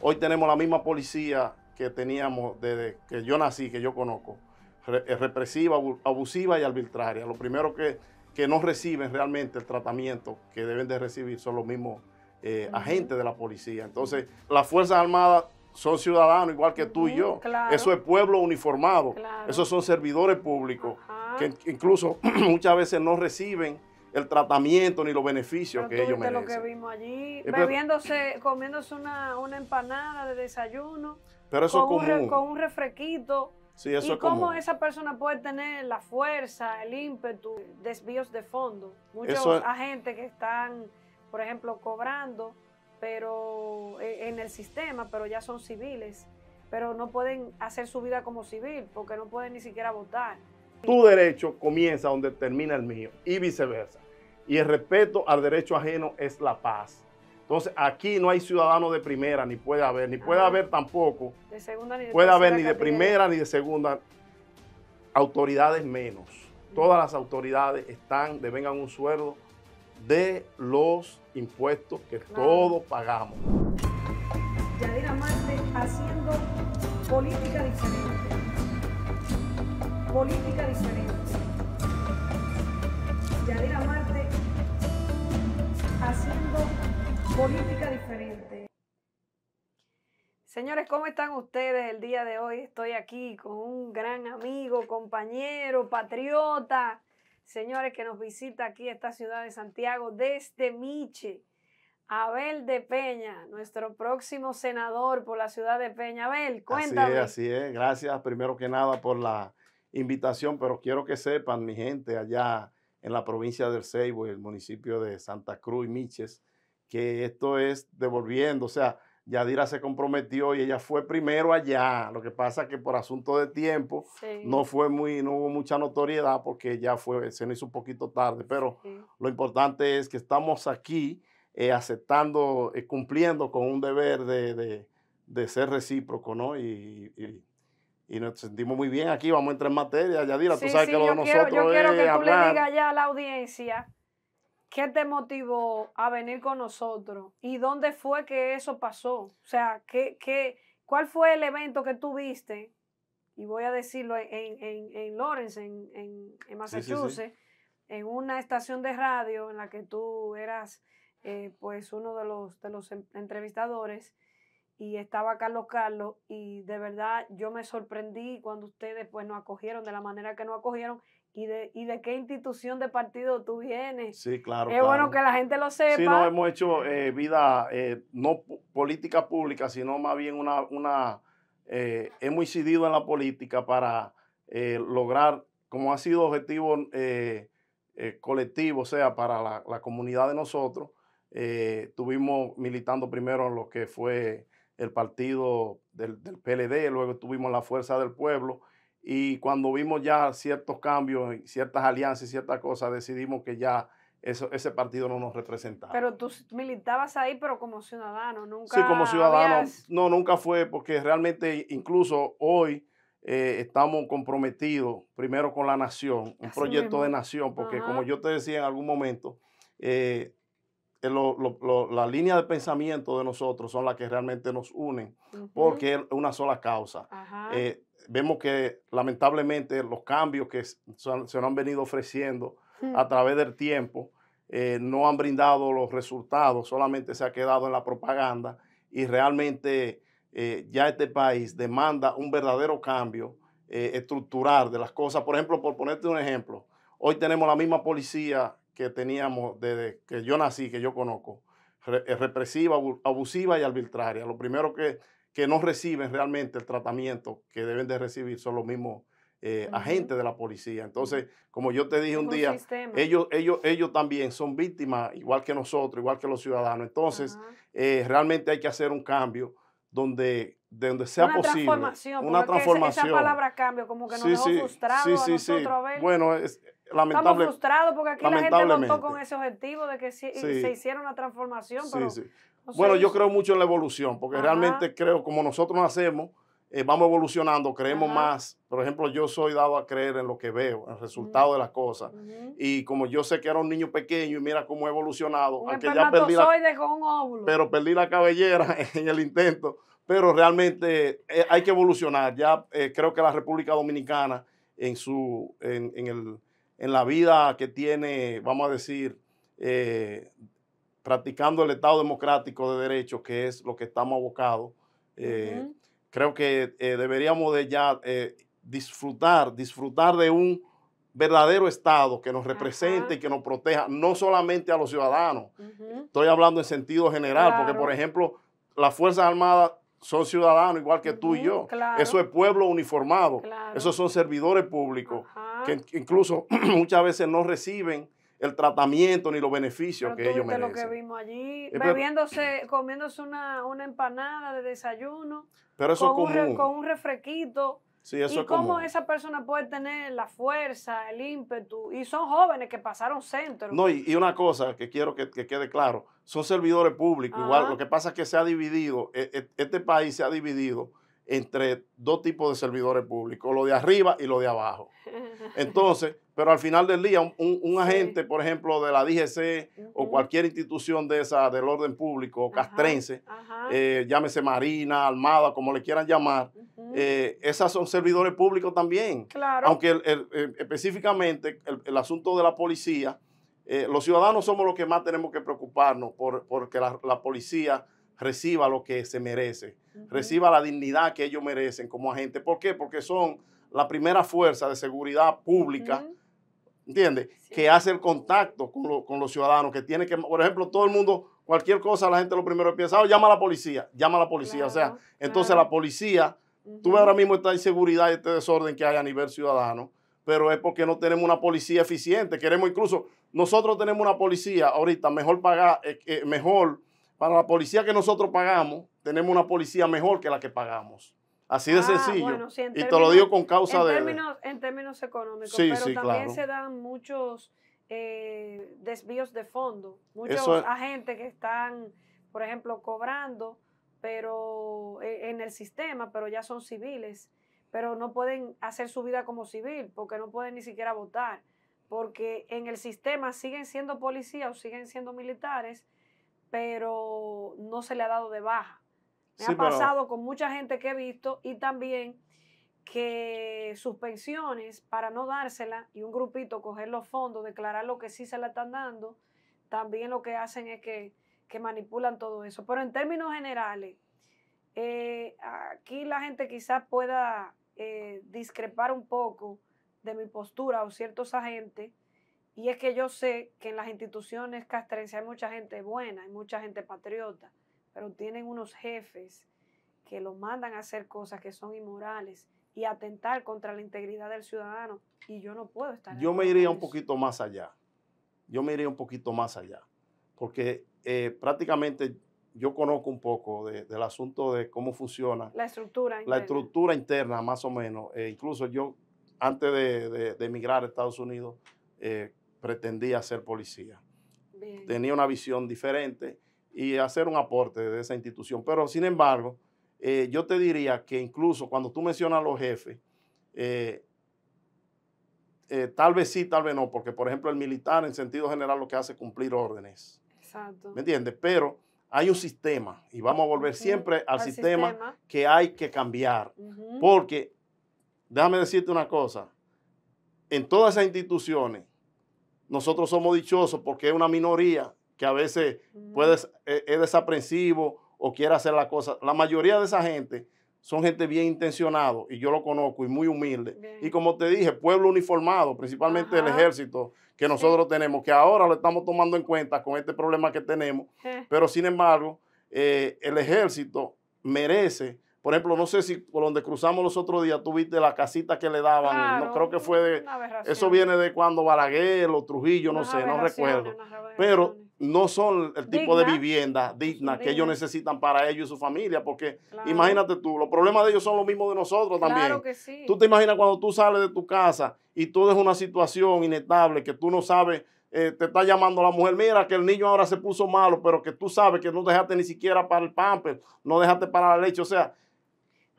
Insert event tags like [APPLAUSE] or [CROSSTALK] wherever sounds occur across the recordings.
Hoy tenemos la misma policía que teníamos desde que yo nací, que yo conozco, eh, represiva, abusiva y arbitraria. Lo primero que, no reciben realmente el tratamiento que deben de recibir son los mismos eh, agentes de la policía. Entonces, las Fuerzas Armadas son ciudadanos igual que tú y yo. Eso es pueblo uniformado. Esos son servidores públicos que incluso [CLEARS THROAT] muchas veces no reciben el tratamiento ni los beneficios que ellos merecen. lo que vimos allí, bebiéndose, comiéndose una, empanada de desayuno. Pero eso con Un, con un refresquito. ¿Y cómo esa persona puede tener la fuerza, el ímpetu, desvíos de fondo? Muchos agentes que están, por ejemplo, cobrando pero eh, en el sistema, pero ya son civiles, pero no pueden hacer su vida como civil porque no pueden ni siquiera votar. Tu derecho comienza donde termina el mío y viceversa y el respeto al derecho ajeno es la paz. Entonces, aquí no hay ciudadanos de primera, ni puede haber, ni puede haber tampoco. De segunda ni de Puede haber ni de primera ni de segunda. Autoridades menos. Todas las autoridades están, devengan un sueldo de los impuestos que todos pagamos. Yadira Marte haciendo política diferente. Política diferente. Yadira Marte haciendo política diferente. Señores, ¿cómo están ustedes el día de hoy? Estoy aquí con un gran amigo, compañero, patriota, señores, que nos visita aquí esta ciudad de Santiago desde Miche. Abel de Peña, nuestro próximo senador por la ciudad de Peña. Abel, cuéntame. Así es, así es. Gracias primero que nada por la invitación, pero quiero que sepan, mi gente allá en la provincia del Ceibo y el municipio de Santa Cruz y Miches, que esto es devolviendo, o sea, Yadira se comprometió y ella fue primero allá. Lo que pasa es que por asunto de tiempo no fue muy, no hubo mucha notoriedad porque ya fue, se nos hizo un poquito tarde. Pero lo importante es que estamos aquí eh, aceptando, eh, cumpliendo con un deber de, ser recíproco, ¿no? y nos sentimos muy bien aquí. Vamos a entrar en materia. Yadira, tú sabes que lo de nosotros yo quiero que tú le digas ya a la audiencia qué te motivó a venir con nosotros y dónde fue que eso pasó. O sea, ¿qué, cuál fue el evento que tú viste? Y voy a decirlo en, en Lawrence, en, Massachusetts, en una estación de radio en la que tú eras eh, pues uno de los, de los entrevistadores y estaba Carlos Carlos y de verdad yo me sorprendí cuando ustedes pues nos acogieron de la manera que nos acogieron y de, de qué institución de partido tú vienes. Sí, claro. Es bueno que la gente lo sepa. Sí, no hemos hecho eh, vida, eh, no política pública, sino más bien una, una eh, hemos incidido en la política para lograr, como ha sido objetivo colectivo, o sea, para la, la comunidad de nosotros, tuvimos militando primero en lo que fue el partido del, PLD, luego tuvimos la Fuerza del Pueblo y cuando vimos ya ciertos cambios, ciertas alianzas y ciertas cosas, decidimos que ya eso, ese partido no nos representaba. Pero tú militabas ahí, pero como ciudadano, nunca. Sí, como ciudadano. No, nunca fue, porque realmente incluso hoy eh, estamos comprometidos primero con la nación, un proyecto de nación, porque como yo te decía en algún momento, eh, eh, lo, la línea de pensamiento de nosotros son las que realmente nos unen, porque es una sola causa. Eh, vemos que lamentablemente los cambios que se nos han venido ofreciendo hmm. a través del tiempo eh, no han brindado los resultados, solamente se ha quedado en la propaganda y realmente ya este país demanda un verdadero cambio estructural de las cosas. Por ejemplo, por ponerte un ejemplo, hoy tenemos la misma policía que teníamos desde que yo nací, que yo conozco, eh, represiva, abusiva y arbitraria. Lo primero que, no reciben realmente el tratamiento que deben de recibir son los mismos eh, agentes de la policía. Entonces, como yo te dije un, día, ellos, ellos, ellos también son víctimas, igual que nosotros, igual que los ciudadanos. Entonces, eh, realmente hay que hacer un cambio donde, donde sea una posible. Transformación, una transformación. Esa palabra cambio, como que nos dejó nosotros Bueno, es, Estamos frustrados porque aquí la gente contó con ese objetivo de que se, eh, hiciera una transformación. bueno, yo creo mucho en la evolución, porque realmente creo, como nosotros hacemos, eh, vamos evolucionando, creemos más. Por ejemplo, yo soy dado a creer en lo que veo, en el resultado de las cosas. Y como yo sé que era un niño pequeño y mira cómo he evolucionado, un pero perdí la cabellera [LAUGHS] en el intento. Pero realmente eh, hay que evolucionar. Ya creo que la República Dominicana en su en el en la vida que tiene, vamos a decir, eh, practicando el Estado democrático de derecho, que es lo que estamos abocados, eh, creo que eh, deberíamos de ya disfrutar, disfrutar de un verdadero Estado que nos represente y que nos proteja, no solamente a los ciudadanos. Estoy hablando en sentido general, porque por ejemplo, las Fuerzas Armadas son ciudadanos igual que tú y yo. Eso es pueblo uniformado. eso Esos son servidores públicos que incluso [CLEARS THROAT] muchas veces no reciben el tratamiento ni los beneficios que ellos merecen. lo que vimos allí, eh, bebiéndose, comiéndose una, una empanada de desayuno. Pero con, Un, con un refresquito. eso y cómo esa persona puede tener la fuerza, el ímpetu. Y son jóvenes que pasaron centro. No, y, una cosa que quiero que, quede claro, son servidores públicos. Igual, lo que pasa es que se ha dividido, e, e, este país se ha dividido entre dos tipos de servidores públicos, lo de arriba y lo de abajo. [LAUGHS] Entonces, pero al final del día, un, agente, por ejemplo, de la DGC o cualquier institución de esa, del orden público, castrense, eh, llámese Marina, Armada, como le quieran llamar, eh, esas son servidores públicos también. Claro. Aunque específicamente el, asunto de la policía, eh, los ciudadanos somos los que más tenemos que preocuparnos porque la policía reciba lo que se merece, reciba la dignidad que ellos merecen como agente. ¿Por qué? Porque son la primera fuerza de seguridad pública, entiende, ¿entiendes? Que hace el contacto con, los ciudadanos, que tiene que, por ejemplo, todo el mundo, cualquier cosa, la gente lo primero piensa, oh, llama a la policía, llama a la policía. o sea, entonces la policía, tú ves ahora mismo esta inseguridad y este desorden que hay a nivel ciudadano pero es porque no tenemos una policía eficiente. Queremos incluso, nosotros tenemos una policía ahorita mejor pagar, eh, eh, mejor para la policía que nosotros pagamos, tenemos una policía mejor que la que pagamos. Así de ah, sencillo. y te lo digo con causa de, En términos económicos, pero también se dan muchos eh, desvíos de fondo. Muchos agentes que están, por ejemplo, cobrando pero eh, en el sistema, pero ya son civiles, pero no pueden hacer su vida como civil porque no pueden ni siquiera votar, porque en el sistema siguen siendo policías o siguen siendo militares, pero no se le ha dado de baja. Me ha pasado con mucha gente que he visto y también que sus pensiones, para no dársela y un grupito coger los fondos, declarar lo que sí se la están dando, también lo que hacen es que, manipulan todo eso. Pero en términos generales, eh, aquí la gente quizás pueda eh, discrepar un poco de mi postura o ciertos agentes y es que yo sé que en las instituciones castrense hay mucha gente buena, hay mucha gente patriota, pero tienen unos jefes que los mandan a hacer cosas que son inmorales y atentar contra la integridad del ciudadano. Y yo no puedo estar. Yo me iría un poquito más allá. Yo me iría un poquito más allá. Porque eh, prácticamente yo conozco un poco del asunto de cómo funciona. La estructura interna. La estructura interna, más o menos. E incluso yo, antes de, emigrar a Estados Unidos, eh, pretendía ser policía. Tenía una visión diferente y hacer un aporte de esa institución. Pero, sin embargo, eh, yo te diría que incluso cuando tú mencionas a los jefes, eh, eh, tal vez sí, tal vez no, porque por ejemplo el militar en sentido general lo que hace es cumplir órdenes. Exacto. ¿Me entiendes? Pero hay un sistema y vamos a volver siempre al, sistema, que hay que cambiar. Porque, déjame decirte una cosa, en todas esas instituciones nosotros somos dichosos porque es una minoría que a veces mm. e, es, desaprensivo o quiere hacer las cosas. La mayoría de esa gente son gente bien intencionada y yo lo conozco y muy humilde. Y como te dije, pueblo uniformado, principalmente el ejército que nosotros tenemos, que ahora lo estamos tomando en cuenta con este problema que tenemos, eh. pero sin embargo, eh, el ejército merece por ejemplo, no sé si por donde cruzamos los otros días tuviste la casita que le daban. no creo que fue de. Eso viene de cuando Balaguer o Trujillo, no sé, no recuerdo. Pero no son el tipo de vivienda digna, que ellos necesitan para ellos y su familia, porque imagínate tú, los problemas de ellos son los mismos de nosotros también. Claro que sí. Tú te imaginas cuando tú sales de tu casa y tú es una situación inestable que tú no sabes, eh, te está llamando la mujer, mira que el niño ahora se puso malo, pero que tú sabes que no dejaste ni siquiera para el pamper, no dejaste para la leche, o sea,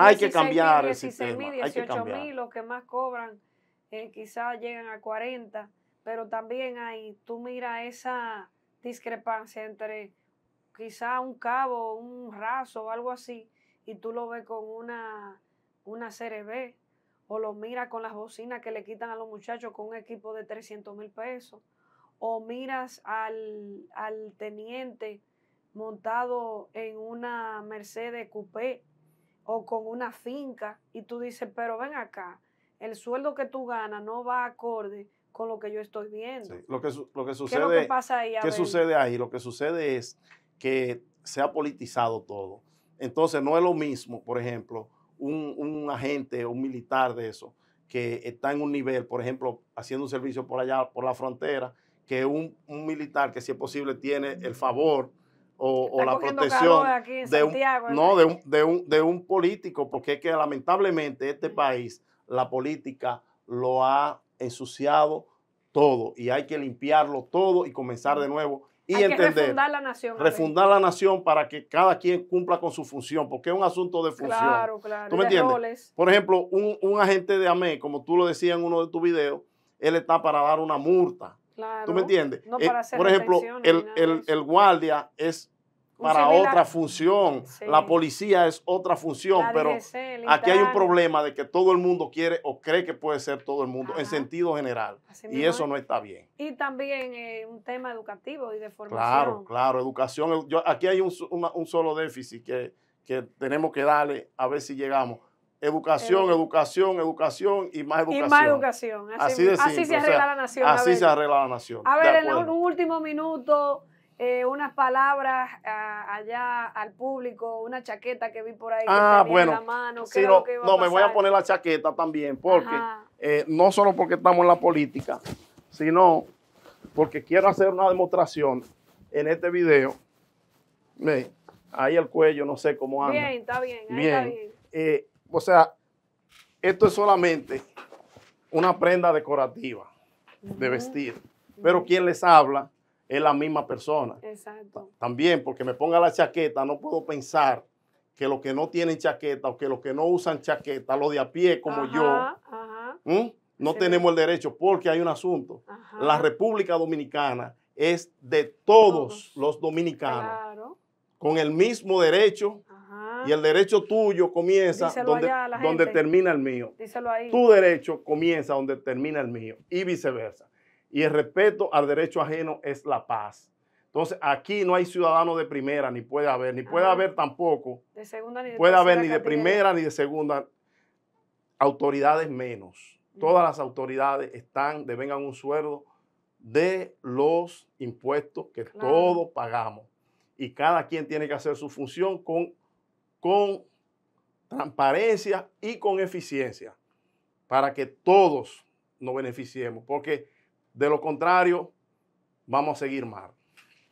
hay que cambiar mil, los que más cobran eh, quizás llegan a 40, pero también hay, tú mira esa discrepancia entre quizás un cabo, un raso o algo así, y tú lo ves con una, una B, o lo miras con las bocinas que le quitan a los muchachos con un equipo de 300 mil pesos, o miras al, al teniente montado en una Mercedes Coupé o con una finca y tú dices, pero ven acá, el sueldo que tú ganas no va acorde con lo que yo estoy viendo. Lo, que, lo que sucede, ¿Qué que ahí? sucede ahí? Lo que sucede es que se ha politizado todo. Entonces no es lo mismo, por ejemplo, un, agente o un militar de eso que está en un nivel, por ejemplo, haciendo un servicio por allá, por la frontera, que un, un militar que si es posible tiene el favor o, la protección de, un, no, de, un, de, de un político, porque es que lamentablemente este país, la política lo ha ensuciado todo y hay que limpiarlo todo y comenzar de nuevo y entender. refundar la nación. para que cada quien cumpla con su función, porque es un asunto de función. Claro, claro. ¿Tú Por ejemplo, un, un, agente de AME, como tú lo decías en uno de tus videos, él está para dar una multa. ¿Tú me entiendes? Eh, por ejemplo, el, guardia es para otra función, la policía es otra función, pero aquí hay un problema de que todo el mundo quiere o cree que puede ser todo el mundo en sentido general y eso no está bien. Y también eh, un tema educativo y de formación. Claro, claro, educación. Yo, aquí hay un, solo déficit que, que tenemos que darle a ver si llegamos Educación, educación, educación y más educación. Y más educación. Así, se arregla la nación. Así se arregla la nación. A ver, en un último minuto, eh, unas palabras allá al público, una chaqueta que vi por ahí. Ah, bueno. la mano. no, me voy a poner la chaqueta también, porque eh, no solo porque estamos en la política, sino porque quiero hacer una demostración en este video. ahí el cuello, no sé cómo anda. Bien, está bien. Está bien. Eh, o sea, esto es solamente una prenda decorativa de vestir. Pero quien les habla es la misma persona. Exacto. También, porque me ponga la chaqueta, no puedo pensar que los que no tienen chaqueta o que los que no usan chaqueta, los de a pie como yo, no tenemos el derecho porque hay un asunto. La República Dominicana es de todos, todos. los dominicanos. Claro. Con el mismo derecho y el derecho tuyo comienza donde, termina el mío. Díselo ahí. Tu derecho comienza donde termina el mío y viceversa. Y el respeto al derecho ajeno es la paz. Entonces, aquí no hay ciudadano de primera, ni puede haber, ni puede haber tampoco. De segunda ni de Puede haber ni de primera ni de segunda. Autoridades menos. Todas las autoridades están, devengan un sueldo de los impuestos que todos pagamos. Y cada quien tiene que hacer su función con con transparencia y con eficiencia para que todos nos beneficiemos, porque de lo contrario vamos a seguir mal.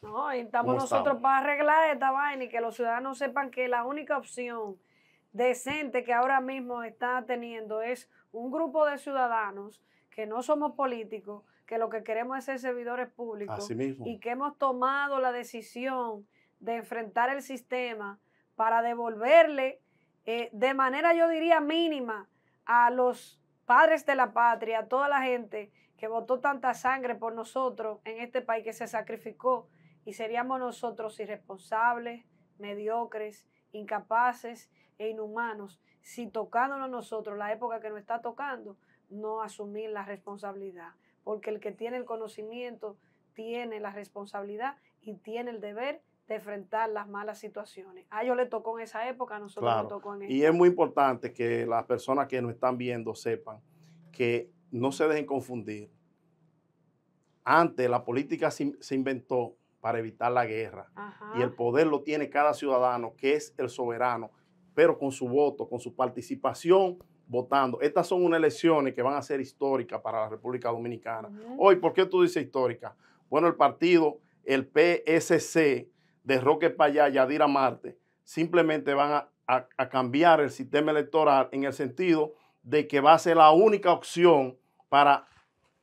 No, estamos nosotros para arreglar esta vaina y que los ciudadanos sepan que la única opción decente que ahora mismo está teniendo es un grupo de ciudadanos que no somos políticos, que lo que queremos es ser servidores públicos y que hemos tomado la decisión de enfrentar el sistema para devolverle eh, de manera, yo diría, mínima a los padres de la patria, a toda la gente que votó tanta sangre por nosotros en este país que se sacrificó y seríamos nosotros irresponsables, mediocres, incapaces e inhumanos si tocándonos nosotros la época que nos está tocando, no asumir la responsabilidad, porque el que tiene el conocimiento tiene la responsabilidad y tiene el deber enfrentar las malas situaciones. A ellos le tocó en esa época, a nosotros le tocó en época. Y es muy importante que las personas que nos están viendo sepan que no se dejen confundir. Antes la política se, inventó para evitar la guerra. Y el poder lo tiene cada ciudadano, que es el soberano, pero con su voto, con su participación votando. Estas son unas elecciones que van a ser históricas para la República Dominicana. Hoy, ¿por qué tú dices histórica? Bueno, el partido, el PSC, de Roque Payá, Adira Marte, simplemente van a, cambiar el sistema electoral en el sentido de que va a ser la única opción para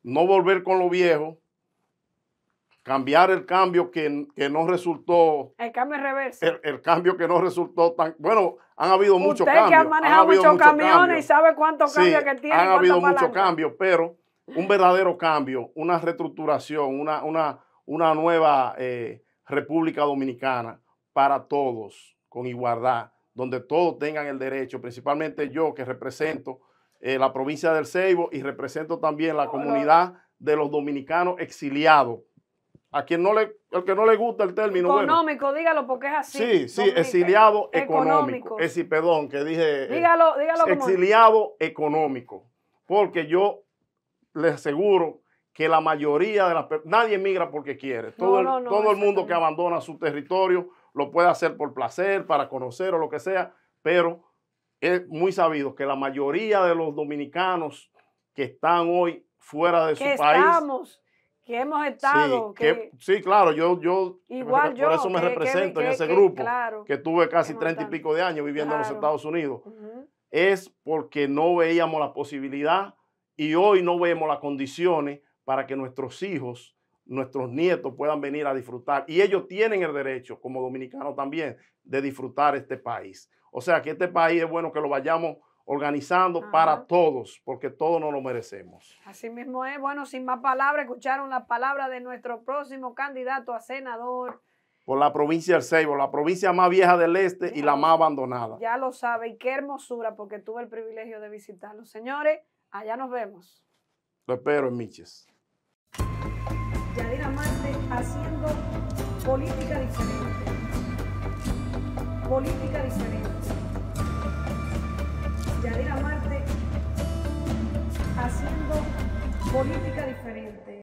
no volver con lo viejo, cambiar el cambio que, que, no resultó. El cambio reverso. El, el, cambio que no resultó tan. Bueno, han habido muchos cambios. que ha manejado muchos camiones y sabe cuántos cambios que tiene. Han habido muchos cambios, pero un verdadero cambio, una reestructuración, una, una, una nueva eh, República Dominicana para todos, con igualdad, donde todos tengan el derecho, principalmente yo que represento eh, la provincia del Ceibo y represento también la comunidad de los dominicanos exiliados. A quien no le, que no le gusta el término. Económico, dígalo porque es así. Sí, sí, exiliado económico. económico. Es, perdón, que dije. Eh, dígalo, dígalo. Exiliado económico. Porque yo les aseguro que la mayoría de las personas, nadie emigra porque quiere. Todo, el, todo el mundo que abandona su territorio lo puede hacer por placer, para conocer o lo que sea, pero es muy sabido que la mayoría de los dominicanos que están hoy fuera de su país. que hemos estado. Sí, claro, yo, yo, por eso me represento en ese grupo, que, tuve casi treinta y pico de años viviendo en los Estados Unidos. Es porque no veíamos la posibilidad y hoy no vemos las condiciones para que nuestros hijos, nuestros nietos puedan venir a disfrutar. Y ellos tienen el derecho, como dominicanos también, de disfrutar este país. O sea que este país es bueno que lo vayamos organizando para todos, porque todos nos lo merecemos. Así mismo es, bueno, sin más palabras, escucharon la palabra de nuestro próximo candidato a senador. Por la provincia del Seibo, la provincia más vieja del este y la más abandonada. Ya lo sabe, y qué hermosura, porque tuve el privilegio de visitarlo. Señores, allá nos vemos. Lo espero en Miches. Yadira Marte haciendo política diferente. Política diferente. Yadira Marte haciendo política diferente.